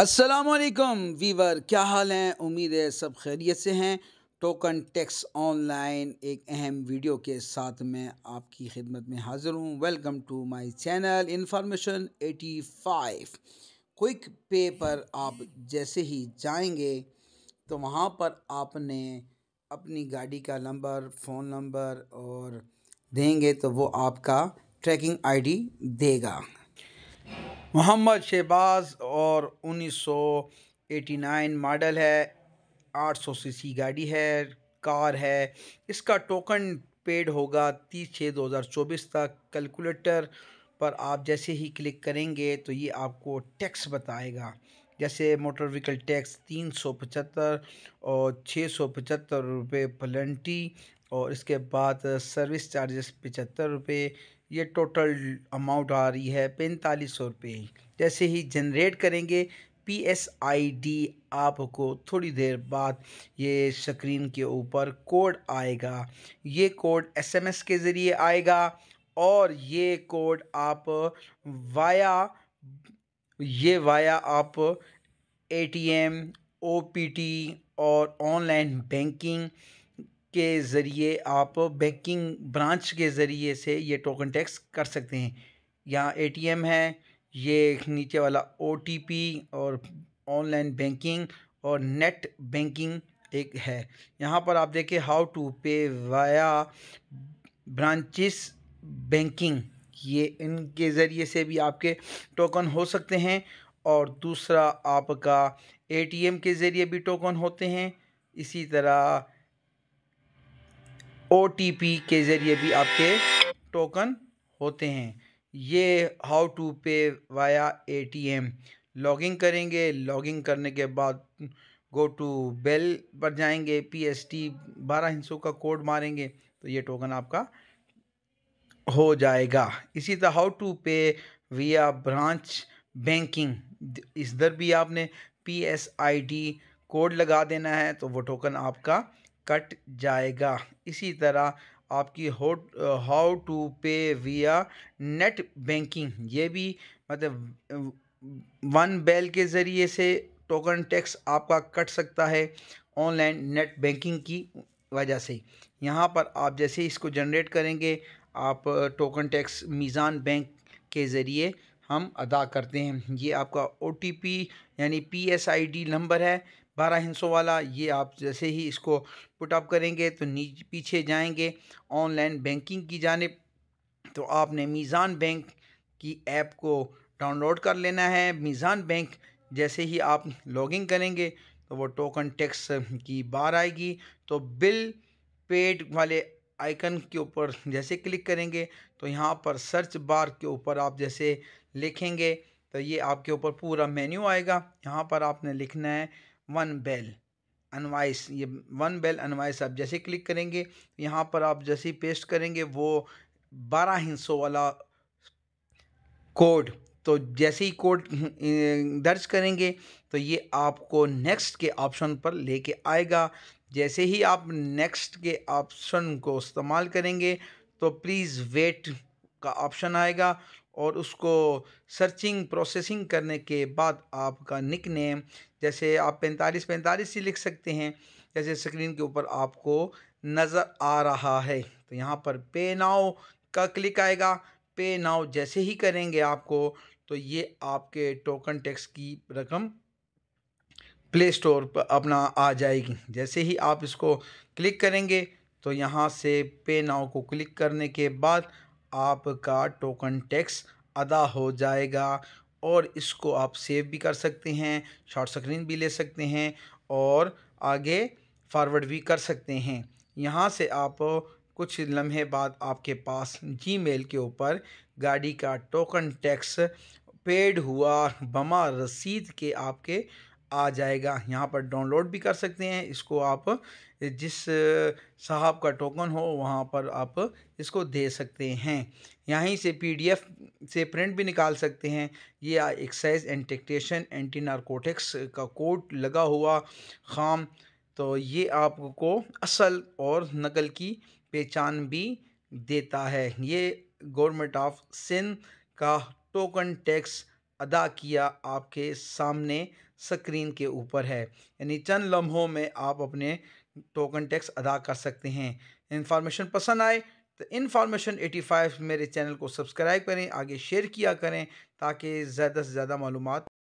असलकम वीवर क्या हाल हैं उम्मीद है सब खैरियत से हैं टोकन टैक्स ऑनलाइन एक अहम वीडियो के साथ मैं आपकी खिदमत में हाज़िर हूँ welcome to my channel information 85 quick pay पर आप जैसे ही जाएंगे तो वहाँ पर आपने अपनी गाड़ी का नंबर फ़ोन नंबर और देंगे तो वो आपका ट्रैकिंग आईडी देगा मोहम्मद शहबाज और 1989 मॉडल है 800 सीसी गाड़ी है कार है इसका टोकन पेड होगा तीस छः चौबीस तक कैलकुलेटर पर आप जैसे ही क्लिक करेंगे तो ये आपको टैक्स बताएगा जैसे मोटर व्हीकल टैक्स तीन सौ पचहत्तर और छः सौ पचहत्तर रुपये पलंटी और इसके बाद सर्विस चार्जेस पचहत्तर रुपये ये टोटल अमाउंट आ रही है पैंतालीस सौ रुपये जैसे ही जनरेट करेंगे पी एस आई डी आपको थोड़ी देर बाद ये स्क्रीन के ऊपर कोड आएगा ये कोड एस एम एस के ज़रिए आएगा और ये कोड आप वाया ये वाया आप A T M O P T और ऑनलाइन बैंकिंग के ज़रिए आप बैंकिंग ब्रांच के ज़रिए से ये टोकन टैक्स कर सकते हैं यहाँ एटीएम है ये नीचे वाला ओटीपी और ऑनलाइन बैंकिंग और नेट बैंकिंग एक है यहाँ पर आप देखें how to pay via branches banking ये इनके ज़रिए से भी आपके टोकन हो सकते हैं और दूसरा आपका एटीएम के ज़रिए भी टोकन होते हैं इसी तरह ओ के ज़रिए भी आपके टोकन होते हैं ये how to pay via A T M logging करेंगे लॉगिंग करने के बाद गो टू बेल पर जाएंगे पी एस टी बारह हिंसों का कोड मारेंगे तो ये टोकन आपका हो जाएगा इसी तरह हाउ टू पे विया ब्रांच बैंकिंग इस दर भी आपने P S I D code लगा देना है तो वो टोकन आपका कट जाएगा इसी तरह आपकी हाउ टू पे विया नेट बैंकिंग ये भी मतलब वन बेल के ज़रिए से टोकन टैक्स आपका कट सकता है ऑनलाइन नेट बैंकिंग की वजह से यहाँ पर आप जैसे इसको जनरेट करेंगे आप टोकन टैक्स मीज़ान बैंक के ज़रिए हम अदा करते हैं ये आपका ओ यानी P S I D number है बारह हिंसों वाला ये आप जैसे ही इसको पुटअप करेंगे तो नीचे पीछे जाएंगे ऑनलाइन बैंकिंग की जानब तो आपने मीज़ान बैंक की ऐप को डाउनलोड कर लेना है मीज़ान बैंक जैसे ही आप लॉगिन करेंगे तो वो टोकन टैक्स की बार आएगी तो बिल पेड वाले आइकन के ऊपर जैसे क्लिक करेंगे तो यहाँ पर सर्च बार के ऊपर आप जैसे लिखेंगे तो ये आपके ऊपर पूरा मेन्यू आएगा यहाँ पर आपने लिखना है वन बेल अनवाइस ये वन बेल अनवाइस आप जैसे क्लिक करेंगे यहाँ पर आप जैसे पेस्ट करेंगे वो बारह हिस्सों वाला कोड तो जैसे ही कोड दर्ज करेंगे तो ये आपको नेक्स्ट के ऑप्शन पर लेके आएगा जैसे ही आप नेक्स्ट के ऑप्शन को इस्तेमाल करेंगे तो प्लीज़ वेट का ऑप्शन आएगा और उसको सर्चिंग प्रोसेसिंग करने के बाद आपका निक नेम जैसे आप पैंतालीस पैंतालीस ही लिख सकते हैं जैसे स्क्रीन के ऊपर आपको नज़र आ रहा है तो यहाँ पर पे नाव का क्लिक आएगा पे नाव जैसे ही करेंगे आपको तो ये आपके टोकन टैक्स की रकम प्ले स्टोर पर अपना आ जाएगी जैसे ही आप इसको क्लिक करेंगे तो यहाँ से पे नाव को क्लिक करने के बाद आपका टोकन टैक्स अदा हो जाएगा और इसको आप सेव भी कर सकते हैं शॉर्ट स्क्रीन भी ले सकते हैं और आगे फॉरवर्ड भी कर सकते हैं यहाँ से आप कुछ लम्हे बाद आपके पास जीमेल के ऊपर गाड़ी का टोकन टैक्स पेड हुआ बमा रसीद के आपके आ जाएगा यहाँ पर डाउनलोड भी कर सकते हैं इसको आप जिस साहब का टोकन हो वहाँ पर आप इसको दे सकते हैं यहीं से पीडीएफ से प्रिंट भी निकाल सकते हैं ये excise and taxation anti narcotics का कोड लगा हुआ खाम तो ये आपको असल और नकल की पहचान भी देता है ये गवर्नमेंट ऑफ सिंध का टोकन टैक्स अदा किया आपके सामने स्क्रीन के ऊपर है यानी चंद लम्हों में आप अपने टोकन टैक्स अदा कर सकते हैं इन्फॉर्मेशन पसंद आए तो इन्फॉर्मेशन 85 मेरे चैनल को सब्सक्राइब करें आगे शेयर किया करें ताकि ज़्यादा से ज़्यादा मालूम